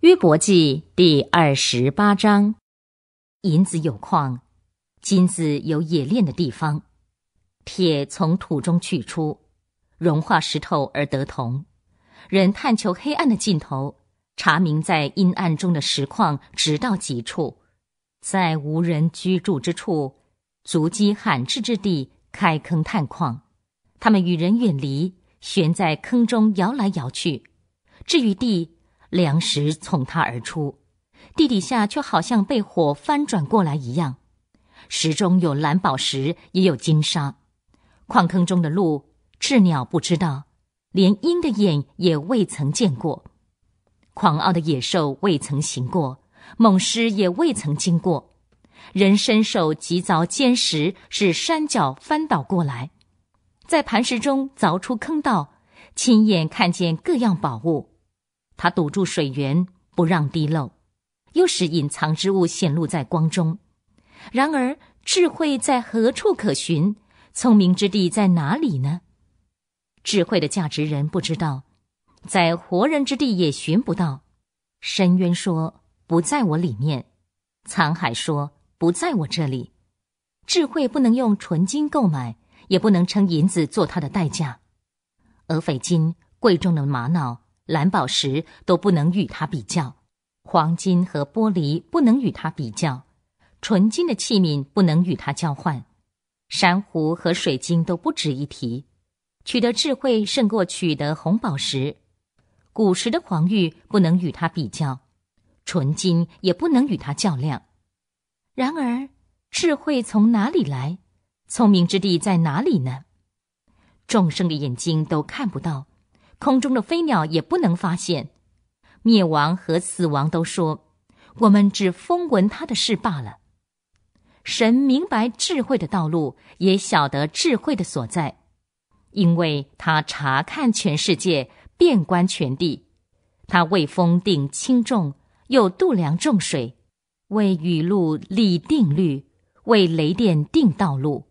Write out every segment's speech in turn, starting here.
约伯记第二十八章：银子有矿，金子有冶炼的地方，铁从土中取出，融化石头而得铜。人探求黑暗的尽头，查明在阴暗中的石矿，直到极处，在无人居住之处、足迹罕至之地开坑探矿。他们与人远离，悬在坑中摇来摇去，至于地。粮食从它而出，地底下却好像被火翻转过来一样。石中有蓝宝石，也有金沙。矿坑中的路，稚鸟不知道，连鹰的眼也未曾见过。狂傲的野兽未曾行过，猛狮也未曾经过。人伸手急凿坚石，使山脚翻倒过来，在磐石中凿出坑道，亲眼看见各样宝物。它堵住水源，不让滴漏，又使隐藏之物显露在光中。然而，智慧在何处可寻？聪明之地在哪里呢？智慧的价值，人不知道，在活人之地也寻不到。深渊说：“不在我里面。”沧海说：“不在我这里。”智慧不能用纯金购买，也不能称银子做它的代价，而费金贵重的玛瑙。蓝宝石都不能与它比较，黄金和玻璃不能与它比较，纯金的器皿不能与它交换，珊瑚和水晶都不值一提。取得智慧胜过取得红宝石，古时的黄玉不能与它比较，纯金也不能与它较量。然而，智慧从哪里来？聪明之地在哪里呢？众生的眼睛都看不到。空中的飞鸟也不能发现，灭亡和死亡都说，我们只风闻他的事罢了。神明白智慧的道路，也晓得智慧的所在，因为他查看全世界，遍观全地，他为风定轻重，又度量重水，为雨露理定律，为雷电定道路。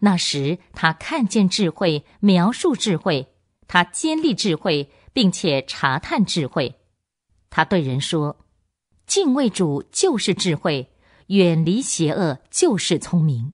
那时他看见智慧，描述智慧。他坚立智慧，并且查探智慧。他对人说：“敬畏主就是智慧，远离邪恶就是聪明。”